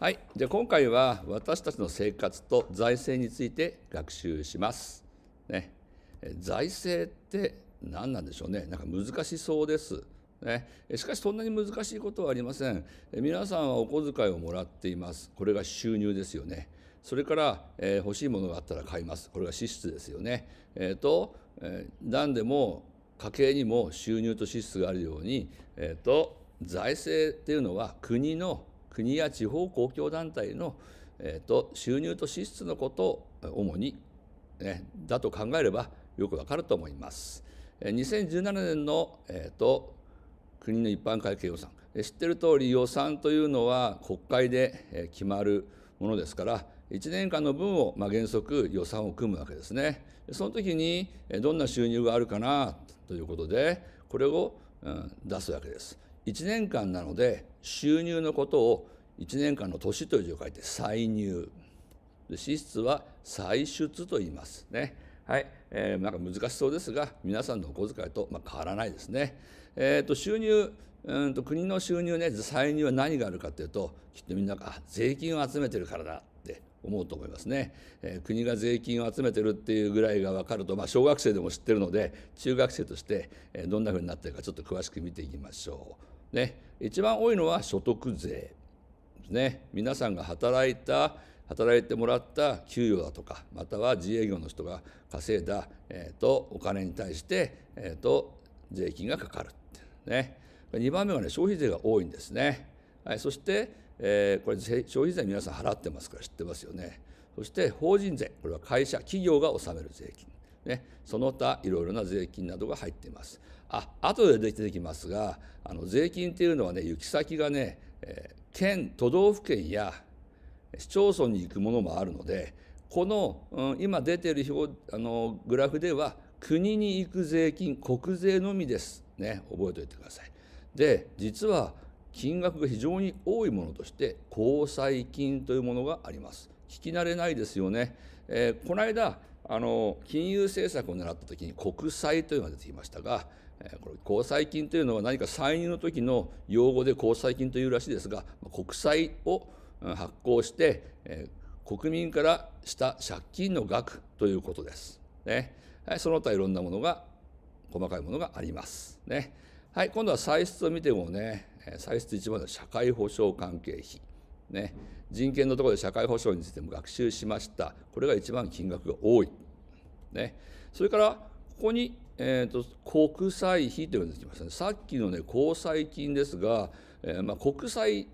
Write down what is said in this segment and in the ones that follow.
はい、じゃ今回は私たちの生活と財政について学習します。ね、財政って何なんでしょうね。なんか難しそうです。ね、しかしそんなに難しいことはありません皆さんはお小遣いをもらっていますこれが収入ですよねそれから、えー、欲しいものがあったら買いますこれが支出ですよねえっ、ー、と、えー、何でも家計にも収入と支出があるようにえっ、ー、と財政っていうのは国の国や地方公共団体の、えーと、収入と支出のことを主に、ね、だと考えればよくわかると思います。2017年の、えーと、国の一般会計予算知っている通り予算というのは国会で決まるものですから1年間の分を、まあ、原則予算を組むわけですね。その時にどんな収入があるかなということでこれを、うん、出すわけです。1年間なので収入のことを1年間の年という字を書いて歳入支出は歳出と言いますねはい、えー、なんか難しそうですが皆さんのお小遣いと、まあ、変わらないですね、えー、と収入うんと国の収入ね歳入は何があるかというときっとみんなが税金を集めてるからだって思うと思いますね、えー、国が税金を集めてるっていうぐらいが分かると、まあ、小学生でも知ってるので中学生としてどんなふうになってるかちょっと詳しく見ていきましょう。ね、一番多いのは所得税ですね。皆さんが働いた、働いてもらった給与だとか、または自営業の人が稼いだ、えー、とお金に対して、えー、と税金がかかるね。2番目はね、消費税が多いんですね。はい、そして、えー、これ消費税皆さん払ってますから知ってますよね。そして法人税、これは会社、企業が納める税金。ね、その他いろいろな税金などが入っています。あ後で出てきますがあの税金っていうのはね行き先がね、えー、県都道府県や市町村に行くものもあるのでこの、うん、今出てる表あのグラフでは国に行く税金国税のみです、ね、覚えておいてください。で実は金額が非常に多いものとして交際金というものがあります。聞き慣れないですよね。えー、この間あの金融政策を狙った時に国債というのが出てきましたが、これ交際金というのは何か歳入の時の用語で交際金というらしいですが国債を発行して国民からした借金の額ということです。ね、はい、その他いろんなものが細かいものがあります。ね、はい、今度は歳出を見てもね歳出一番の社会保障関係費、ね、人権のところで社会保障についても学習しましたこれが一番金額が多い、ね、それからここにえーと、国債費というのがてきましたねさっきのね交際金ですが、えー、まあ、国債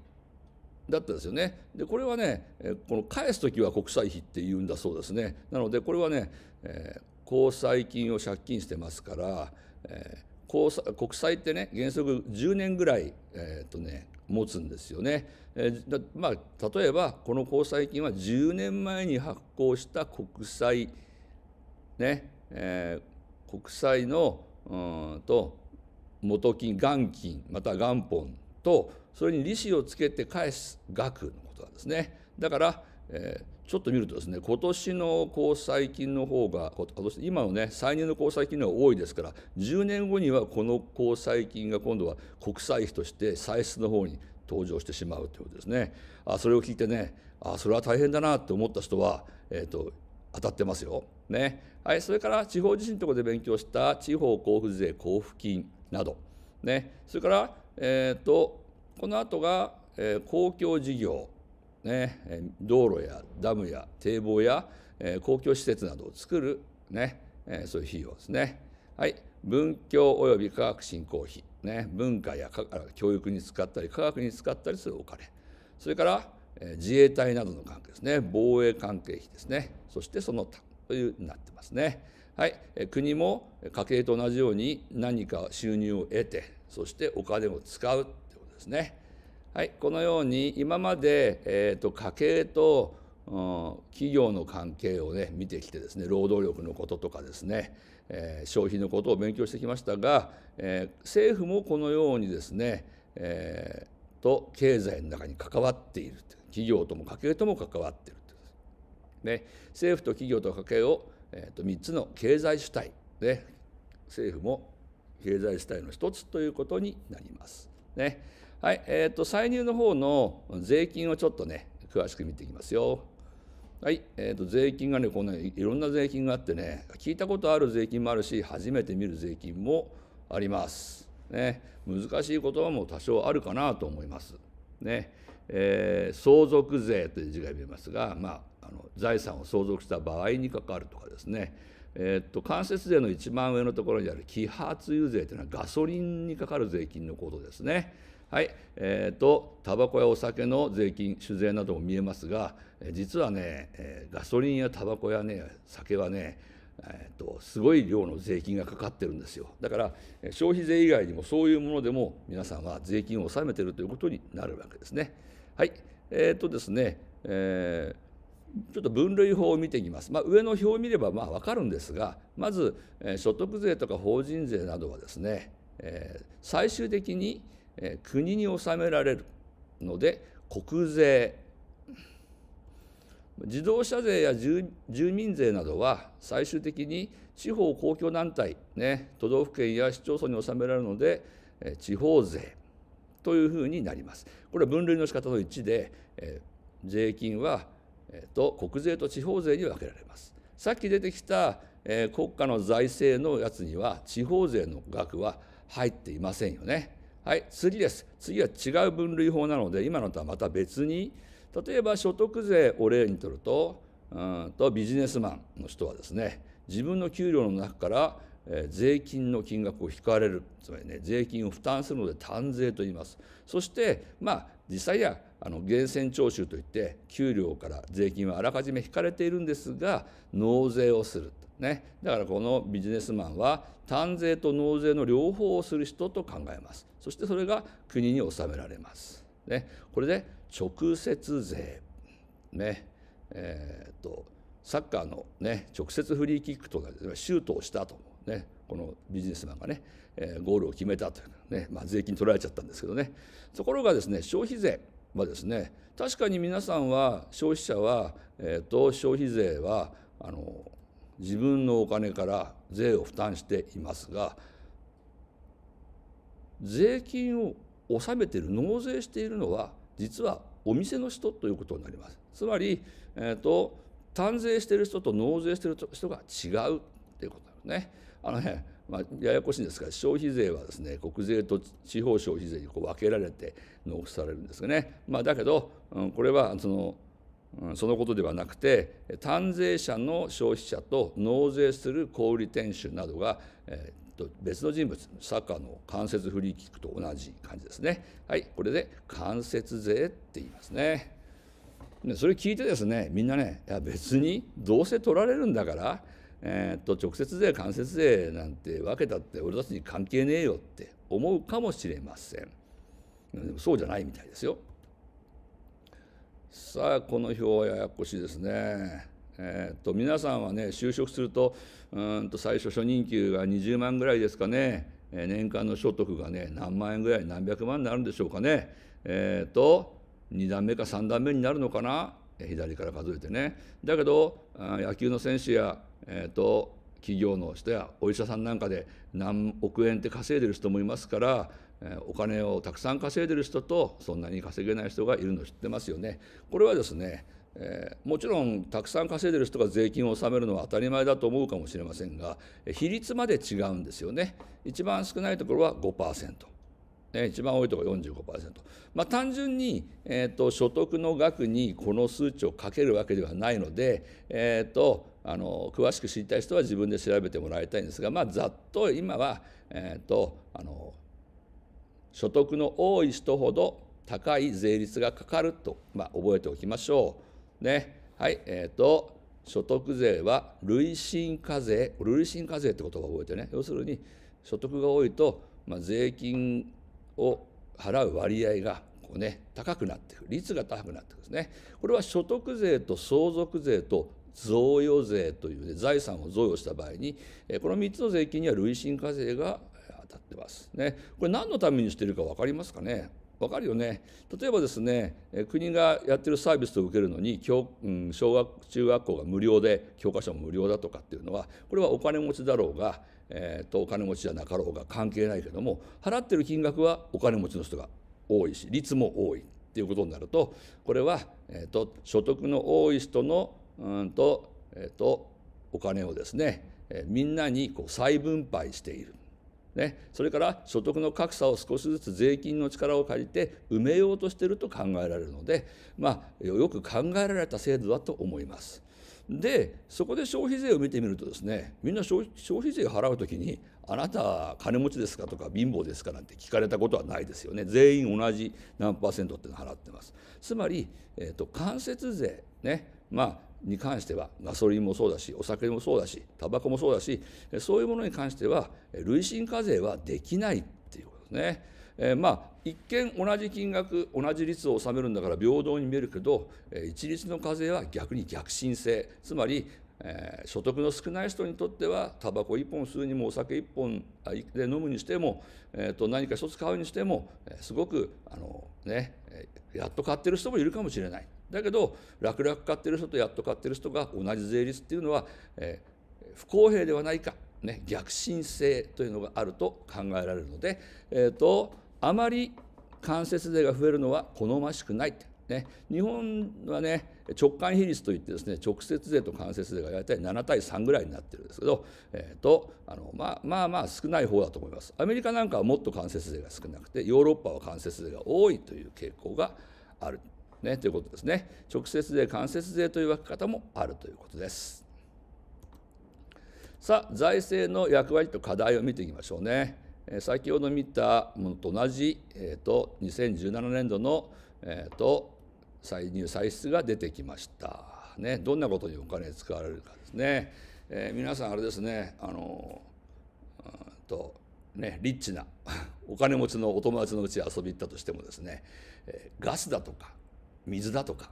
だったですよねでこれはねこの返す時は国債費っていうんだそうですねなのでこれはね、えー、交際金を借金してますから、えー、国債ってね原則10年ぐらい、えーとね、持つんですよね、えー、まあ、例えばこの交際金は10年前に発行した国債ね、えー国債のうんと元金元金また元本とそれに利子をつけて返す額のことなんですね。だから、えー、ちょっと見るとですね今年の交際金の方が今のね歳入の交際金の方が多いですから10年後にはこの交際金が今度は国債費として歳出の方に登場してしまうということですね。あそれを聞いてねあそれは大変だなと思った人は、えーと当たってますよ。ねはい、それから地方地震のところで勉強した地方交付税交付金など、ね、それから、えーと、とこの後が、えー、公共事業、ね、道路やダムや堤防や、えー、公共施設などを作るね、ねえー、そういう費用ですね。はい、文教及び科学振興費、ね、文化や教育に使ったり科学に使ったりするお金それから自衛隊などの関係ですね防衛関係費ですねそしてその他というになってますね。はい、国も家計と同じように何か収入を得てそしてお金を使うといことですね。はい、このように今まで、えーと、と家計と、うん、企業の関係をね見てきてですね労働力のこととかですね、えー、消費のことを勉強してきましたが、えー、政府もこのようにですね、えーと経済の中に関わっている企業とも家計とも関わっているね、政府と企業と家計を、えー、と3つの経済主体で政府も経済主体の一つということになります。ねはいえーと、歳入の方の税金をちょっとね詳しく見ていきますよ。はいえーと、と税金がねこんないろんな税金があってね聞いたことある税金もあるし初めて見る税金もあります。ね、難しい言葉も多少あるかなと思います。ねえー、相続税という字が見えますが、まあ、あの財産を相続した場合にかかるとかですね、えー、っと間接税の一番上のところにある揮発油税というのはガソリンにかかる税金のことですね。はいえーと、タバコやお酒の税金酒税なども見えますが実はねガソリンやタバコやね酒はねえーと、すごい量の税金がかかってるんですよだから消費税以外にもそういうものでも皆さんは税金を納めてるということになるわけですね。はいえーとですねえーちょっと分類法を見ていきます、まあ、上の表を見ればまあ分かるんですがまず、え所得税とか法人税などはですね、え最終的に、え国に納められるので国税自動車税や住民税などは最終的に地方公共団体、ね、都道府県や市町村に納められるので地方税というふうになります。これは分類の仕方の1で、え税金は、えー、と国税と地方税に分けられます。さっき出てきた、え国家の財政のやつには地方税の額は入っていませんよね。はい、次です。次は違う分類法なので今のとはまた別に、例えば所得税を例にとるとうんとビジネスマンの人はですね自分の給料の中から、え税金の金額を引かれるつまりね税金を負担するので単税と言いますそしてまあ実際やあの源泉徴収といって給料から税金はあらかじめ引かれているんですが納税をするね、だからこのビジネスマンは単税と納税の両方をする人と考えますそしてそれが国に納められますね、これで直接税、ねえー、っとサッカーの、ね、直接フリーキックとかシュートをしたと、ね、このビジネスマンがね、えー、ゴールを決めたというね、まあ、税金取られちゃったんですけどねところがですね消費税はですね確かに皆さんは消費者は、えーと消費税はあの自分のお金から税を負担していますが税金を納めている納税しているのは実はお店の人ということになりますつまり、えーと、と単税している人と納税している人が違うということなんですね。あのねまあ、ややこしいんですが消費税はですね国税と地方消費税にこう分けられて納付されるんですがね、まあ、だけど、うん、これはその、うん、そのことではなくて単税者の消費者と納税する小売店主などが、えー、と別の人物サッカーの関節フリーキックと同じ感じですねはいこれで関節税って言いますねそれ聞いてですねみんなねいや別にどうせ取られるんだから、えー、っと直接税間接税なんて分けたって俺たちに関係ねえよって思うかもしれませんでもそうじゃないみたいですよさあこの表はややこしいですねえー、っと皆さんはね就職するとうんと最初初任給が20万ぐらいですかね、えー、年間の所得がね何万円ぐらい何百万になるんでしょうかねえー、っと2段目か3段目になるのかな左から数えてねだけど野球の選手や、えーと、と企業の人やお医者さんなんかで何億円って稼いでる人もいますから、えー、お金をたくさん稼いでる人とそんなに稼げない人がいるの知ってますよね。これはですねえー、もちろんたくさん稼いでる人が税金を納めるのは当たり前だと思うかもしれませんが比率まで違うんですよね一番少ないところは5%。ね、一番多いところ45%、まあ、単純に、えーと、所得の額にこの数値をかけるわけではないので、えーと、あの詳しく知りたい人は自分で調べてもらいたいんですが、まあ、ざっと今は、えーとあの所得の多い人ほど高い税率がかかると、まあ、覚えておきましょう。ねはいえっ、ー、と所得税は累進課税累進課税って言葉を覚えてね要するに所得が多いと、まあ、税金を払う割合がこう、ね、高くなっていく率が高くなっていくんですねこれは所得税と相続税と贈与税という、ね、財産を贈与した場合にこの3つの税金には累進課税が当たってますねこれ何のためにしているか分かりますかねわかるよね例えばですね国がやってるサービスを受けるのに教、うん、小学中学校が無料で教科書も無料だとかっていうのはこれはお金持ちだろうが、えー、とお金持ちじゃなかろうが関係ないけども払ってる金額はお金持ちの人が多いし率も多いっていうことになるとこれは、えーと、所得の多い人のうんと,、えーと、とお金をですね、えー、みんなにこう再分配している。ね、それから所得の格差を少しずつ税金の力を借りて埋めようとしていると考えられるので、まあ、よく考えられた制度だと思います。でそこで消費税を見てみるとですねみんな消費税を払う時に「あなた金持ちですか?」とか「貧乏ですか?」なんて聞かれたことはないですよね全員同じ何パーセントっての払ってます。つまり、えーと、と間接税ねまあに関してはガソリンもそうだしお酒もそうだしタバコもそうだしそういうものに関しては累進課税はできないっていうことですね。えー、まあ一見同じ金額同じ率を納めるんだから平等に見えるけど一律の課税は逆に逆進性つまりえー、所得の少ない人にとってはタバコ1本吸うにもお酒1本で飲むにしても、えー、と何か一つ買うにしても、えすごくあの、ね、やっと買ってる人もいるかもしれないだけど楽々買ってる人とやっと買ってる人が同じ税率っていうのは、えー、不公平ではないか、ね、逆進性というのがあると考えられるので、えーと、あまり間接税が増えるのは好ましくないね、日本はね直間比率といってですね直接税と間接税が大体7対3ぐらいになってるんですけど、えーとあのまあ、まあまあ少ない方だと思いますアメリカなんかはもっと間接税が少なくてヨーロッパは間接税が多いという傾向がある、ね、ということですね直接税間接税という分け方もあるということですさあ財政の役割と課題を見ていきましょうね、え先ほど見たものと同じ、えーと、と2017年度のえーと歳入歳出が出てきました、ね、どんなことにお金使われるかですね、えー、皆さんあれですねあのうんとねリッチな お金持ちのお友達のうち遊び行ったとしてもですね、えー、ガスだとか水だとか、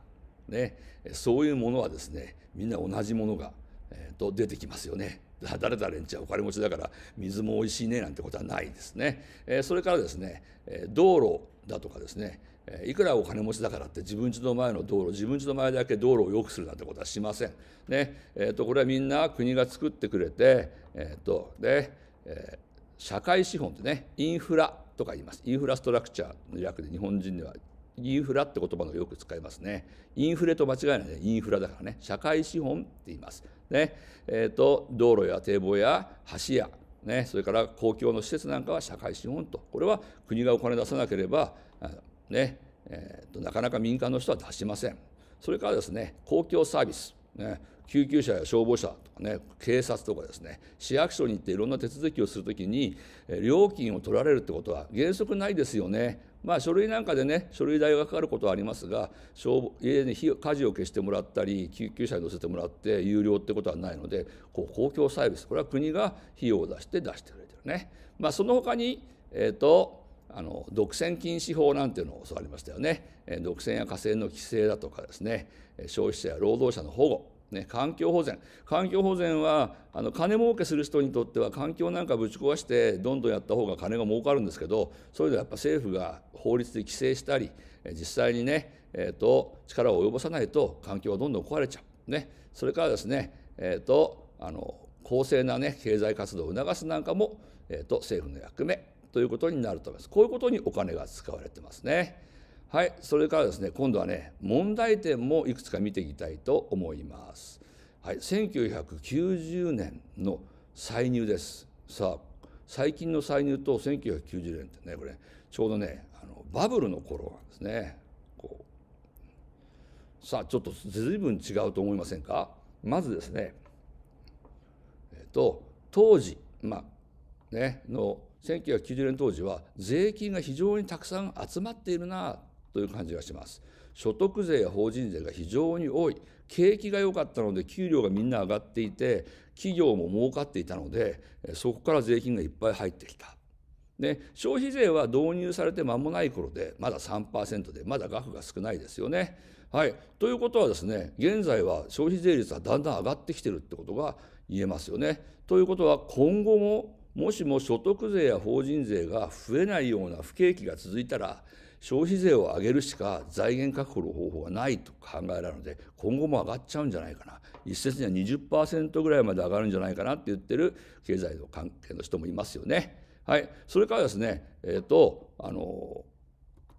ね、そういうものはですねみんな同じものが、えー、と出てきますよね。誰々んちはお金持ちだから水もおいしいねなんてことはないですね。えー、それからですね道路だとかですねいくらお金持ちだからって自分家の前の道路自分家の前だけ道路を良くするなんてことはしません。ねえーと、これはみんな国が作ってくれて、えーとでえー、社会資本ってねインフラとか言いますインフラストラクチャーの略で日本人ではインフラって言葉のよく使いますねインフレと間違いないねインフラだからね社会資本って言います。ねえーと、と道路や堤防や橋やね、それから公共の施設なんかは社会資本とこれは国がお金出さなければねえー、となかなか民間の人は出しませんそれからですね公共サービス、ね、救急車や消防車とかね警察とかですね市役所に行っていろんな手続きをするときに料金を取られるってことは原則ないですよねまあ、書類なんかでね書類代がかかることはありますが家に火事を消してもらったり救急車に乗せてもらって有料ってことはないのでこう公共サービスこれは国が費用を出して出してくれてるね。まあ、その他に、えーとあの独占禁止法なんていうのを教わりましたよね独占や河川の規制だとかですね消費者や労働者の保護ね、環境保全環境保全はあの金儲けする人にとっては環境なんかぶち壊してどんどんやった方が金が儲かるんですけどそれではやっぱ政府が法律で規制したり実際にね、えーと、力を及ぼさないと環境はどんどん壊れちゃう、ね、それからですね、えーと、あの公正な、ね、経済活動を促すなんかも、えーと政府の役目ということになると思いますこういうことにお金が使われてますねはいそれからですね今度はね問題点もいくつか見ていきたいと思いますはい1990年の歳入ですさあ最近の歳入と1990年ってねこれちょうどねあのバブルの頃なんですねこうさあちょっと随分違うと思いませんかまずですねえっと当時まあねの1990年当時は税金が非常にたくさん集まっているなという感じがします。所得税や法人税が非常に多い景気が良かったので給料がみんな上がっていて企業も儲かっていたのでそこから税金がいっぱい入ってきた。で消費税は導入されて間もない頃でまだ3%でまだ額が少ないですよね。はい、ということはですね現在は消費税率はだんだん上がってきてるってことが言えますよね。ということは今後ももしも所得税や法人税が増えないような不景気が続いたら消費税を上げるしか財源確保の方法はないと考えられるので今後も上がっちゃうんじゃないかな一説には20%ぐらいまで上がるんじゃないかなって言ってる経済の関係の人もいますよね。はい、それからですね、えーと、あの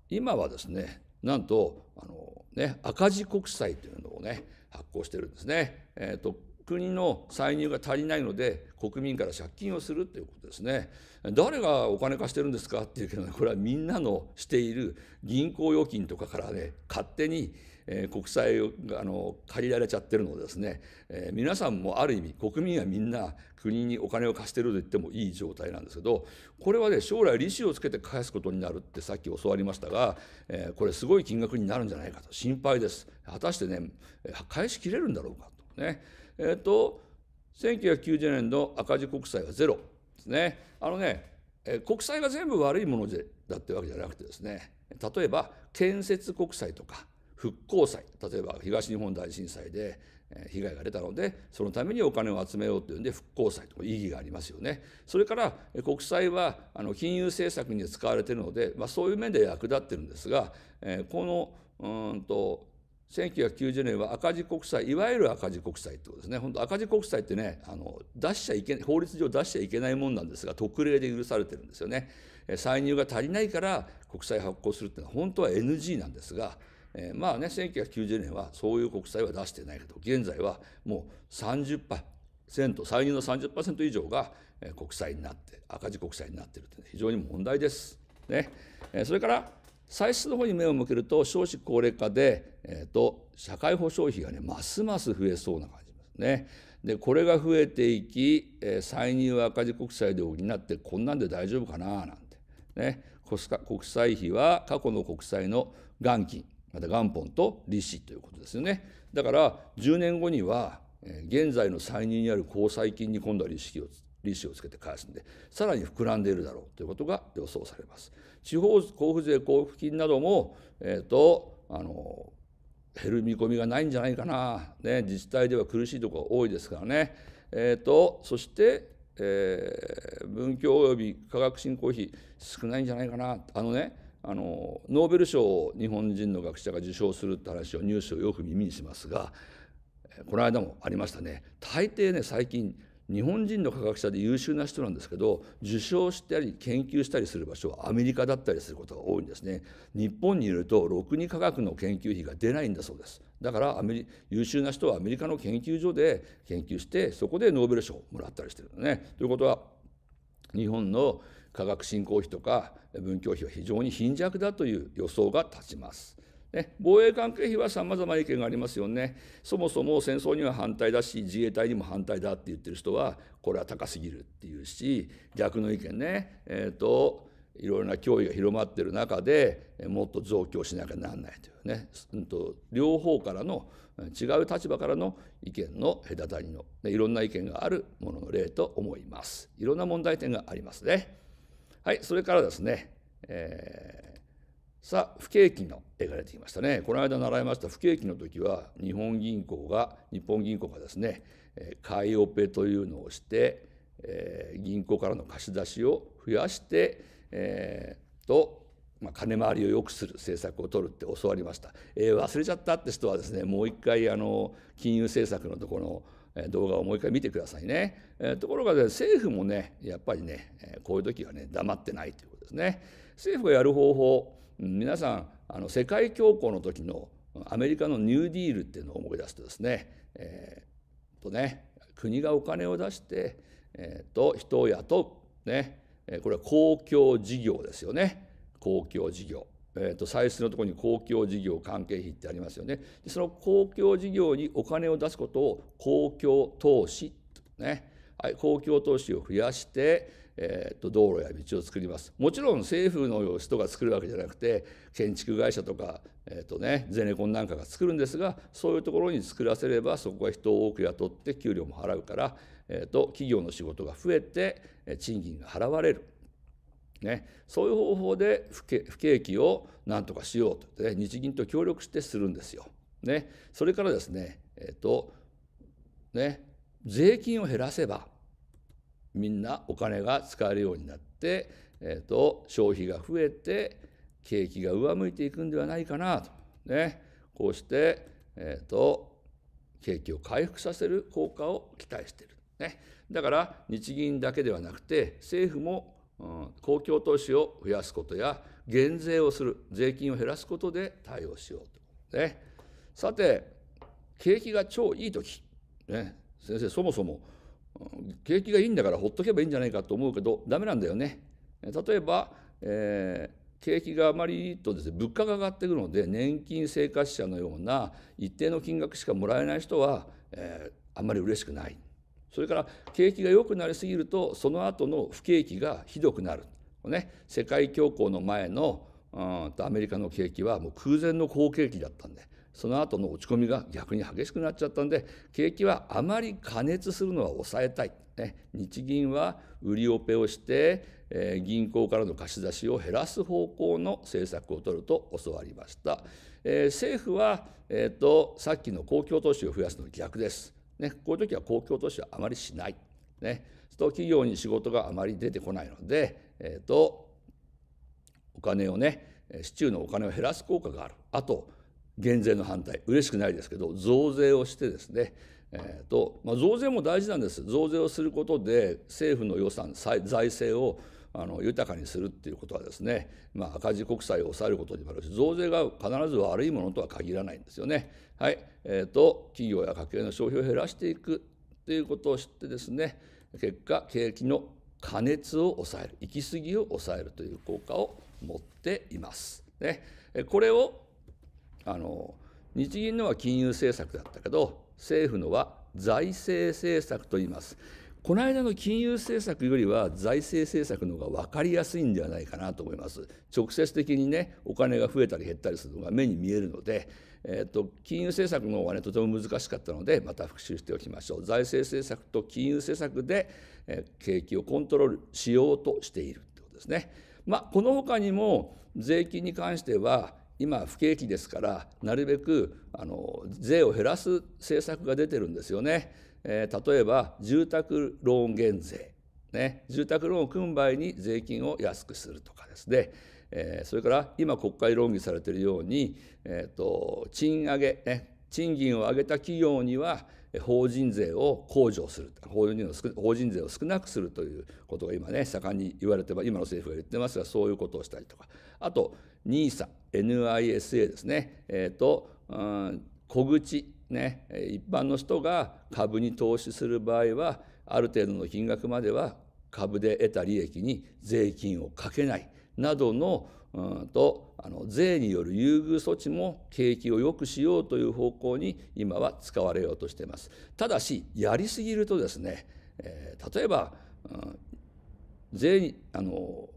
今はですねなんとあの、ね、赤字国債というのをね発行してるんですね。えーと国の歳入が足りないので国民から借金をするということですね誰がお金貸してるんですかっていうけど、これはみんなのしている銀行預金とかからね勝手に、え国債をあの借りられちゃってるのですね、えー、皆さんもある意味国民はみんな国にお金を貸してると言ってもいい状態なんですけどこれはね将来利子をつけて返すことになるってさっき教わりましたが、えー、これすごい金額になるんじゃないかと心配です果たしてね返しきれるんだろうかとね。えっ、ー、と1990年の赤字国債はゼロですね。あのね、えー、国債が全部悪いものだってわけじゃなくてですね例えば建設国債とか復興債例えば東日本大震災で被害が出たのでそのためにお金を集めようというんで復興債とか意義がありますよねそれから国債はあの金融政策に使われているので、まあ、そういう面で役立ってるんですが、えー、このうんと1990年は赤字国債、いわゆる赤字国債ってことですね。本当赤字国債ってね、あの、出しちゃいけない、法律上出しちゃいけないもんなんですが、特例で許されてるんですよね。歳入が足りないから国債発行するっていうのは本当は NG なんですが、えー、まあね、1990年はそういう国債は出してないけど、現在はもう30%、歳入の30%以上が国債になって、赤字国債になってるって、ね、非常に問題です。ね。それから、歳出の方に目を向けると少子高齢化で、えーと、社会保障費がねますます増えそうな感じですね。でこれが増えていき、えー、歳入赤字国債で補ってこんなんで大丈夫かななんて、ね、国債費は過去の国債の元金また元本と利子ということですよね。だから10年後には現在の歳入にある公債金に今度は利子を利子をつけて返すんでさらに膨らんでいるだろうということが予想されます。地方交付税交付金なども、えーと、あの減る見込みがないんじゃないかな、ね、自治体では苦しいところが多いですからね、えーと、そしてえー、文教及び科学振興費少ないんじゃないかなあのねあのノーベル賞を日本人の学者が受賞するって話をニュースをよく耳にしますがこの間もありましたね大抵ね最近日本人の科学者で優秀な人なんですけど受賞したり研究したりする場所はアメリカだったりすることが多いんですね日本にいるとろくに科学の研究費が出ないんだそうですだからアメリ優秀な人はアメリカの研究所で研究してそこでノーベル賞をもらったりしてるのねということは日本の科学振興費とか文教費は非常に貧弱だという予想が立ちます。ね、防衛関係費はさまざま意見がありますよねそもそも戦争には反対だし自衛隊にも反対だって言ってる人はこれは高すぎるっていうし逆の意見ねえっ、ー、といろいろな脅威が広まってる中でもっと増強しなきゃなんないというね、うん、と両方からの違う立場からの意見の隔たりのいろんな意見があるものの例と思いますいろんな問題点がありますねはいそれからですね、えーさあ不景気の絵が出てきましたねこの間習いました不景気の時は日本銀行が日本銀行がですね買いオペというのをして、えー、銀行からの貸し出しを増やして、えー、とまあ、金回りを良くする政策を取るって教わりました、えー、忘れちゃったって人はですねもう一回あの金融政策のところの動画をもう一回見てくださいね、えー、ところが、ね、政府もねやっぱりねこういう時はね黙ってないということですね政府がやる方法皆さんあの世界恐慌の時のアメリカのニューディールっていうのを思い出すとですね,、えー、とね国がお金を出して、えー、と人を雇う、ね、これは公共事業ですよね公共事業。えーと、歳出のところに公共事業関係費ってありますよねその公共事業にお金を出すことを公共投資ね、はい、公共投資を増やして、えー、と道路や道を作りますもちろん政府の人が作るわけじゃなくて建築会社とか、えーとね、ゼネコンなんかが作るんですがそういうところに作らせればそこは人を多く雇って給料も払うから、えーと、企業の仕事が増えて賃金が払われる。ね、そういう方法で不景気をなんとかしようと、ね、日銀と協力してするんですよ。ね、それからですね,、えーとね税金を減らせばみんなお金が使えるようになって、えーと、消費が増えて景気が上向いていくんではないかなと、ね、こうして、えーと、と景気を回復させる効果を期待している、ね、だから日銀だけではなくて政府も、うん、公共投資を増やすことや減税をする税金を減らすことで対応しようと、ね、さて景気が超いい時、ね、先生そもそも景気がいいんだからほっとけばいいんじゃないかと思うけどダメなんだよね。例えば、えー、景気があまりいいとですね物価が上がってくるので年金生活者のような一定の金額しかもらえない人は、えー、あんまり嬉しくない。それから景気が良くなりすぎるとその後の不景気がひどくなる。ね、世界恐慌の前の、うん、アメリカの景気はもう空前の好景気だったんでその後の落ち込みが逆に激しくなっちゃったんで景気はあまり過熱するのは抑えたい、ね、日銀は売りオペをして、えー、銀行からの貸し出しを減らす方向の政策を取ると教わりました、えー、政府は、えーと、さっきの公共投資を増やすの逆です、ね、こういう時は公共投資はあまりしない、ね、と企業に仕事があまり出てこないので、えーとお金をね市中のお金を減らす効果があるあと減税の反対嬉しくないですけど増税をしてですね、えーとまあ、増税も大事なんです増税をすることで政府の予算財政をあの豊かにするっていうことはですね、まあ、赤字国債を抑えることにもなるし増税が必ず悪いものとは限らないんですよね。はいえーと、企業や家計の消費を減らしていくということを知ってですね結果景気の過熱を抑える行き過ぎを抑えるという効果を持っています。ね、これをあの日銀のは金融政策だったけど政府のは財政政策と言いますこの間の金融政策よりは財政政策の方が分かりやすいんではないかなと思います直接的にねお金が増えたり減ったりするのが目に見えるので、えーと、金融政策の方はねとても難しかったのでまた復習しておきましょう財政政策と金融政策で、えー、景気をコントロールしようとしているってことですねまあこの他にも税金に関しては今不景気ですからなるべくあの税を減らす政策が出てるんですよね、えー、例えば住宅ローン減税、ね、住宅ローンを組む場合に税金を安くするとかですね、えー、それから今国会論議されているように、えーと、賃上げ、ね、賃金を上げた企業には法人税を控除する法人の法人税を少なくするということが今ね盛んに言われて今の政府が言ってますがそういうことをしたりとかあと NISA、NISA ですね、えーと、うん、小口、ね、一般の人が株に投資する場合は、ある程度の金額までは株で得た利益に税金をかけないなどのうんとあの税による優遇措置も景気を良くしようという方向に今は使われようとしています。ただしやりすぎるとですね、えー、例えば、うん、税にあの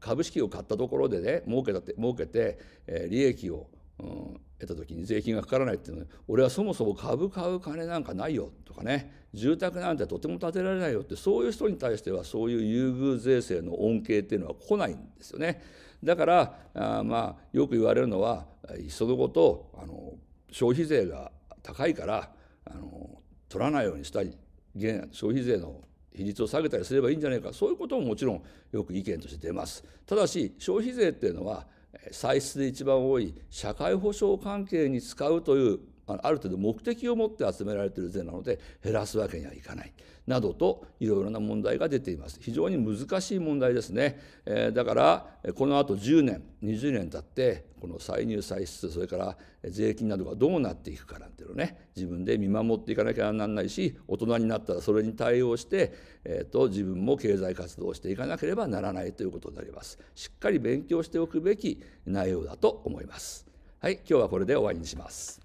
株式を買ったところでね儲けたって儲けて、えー、利益を、うん、得た時に税金がかからないっていうの俺はそもそも株買う金なんかないよとかね住宅なんてとても建てられないよってそういう人に対してはそういう優遇税制の恩恵っていうのは来ないんですよね。だからあまあよく言われるのはいっそのことあの消費税が高いからあの取らないようにしたり消費税の比率を下げたりすればいいんじゃないかそういうことももちろんよく意見として出ます。ただし消費税っていうのは歳出で一番多い社会保障関係に使うというある程度目的を持って集められている税なので減らすわけにはいかないなどといろいろな問題が出ています非常に難しい問題ですね、えー、だからこのあと10年20年経ってこの歳入歳出それから税金などがどうなっていくかなんていうのね自分で見守っていかなきゃなんないし大人になったらそれに対応して、えーと、と自分も経済活動をしていかなければならないということになりますしっかり勉強しておくべき内容だと思いますはい今日はこれで終わりにします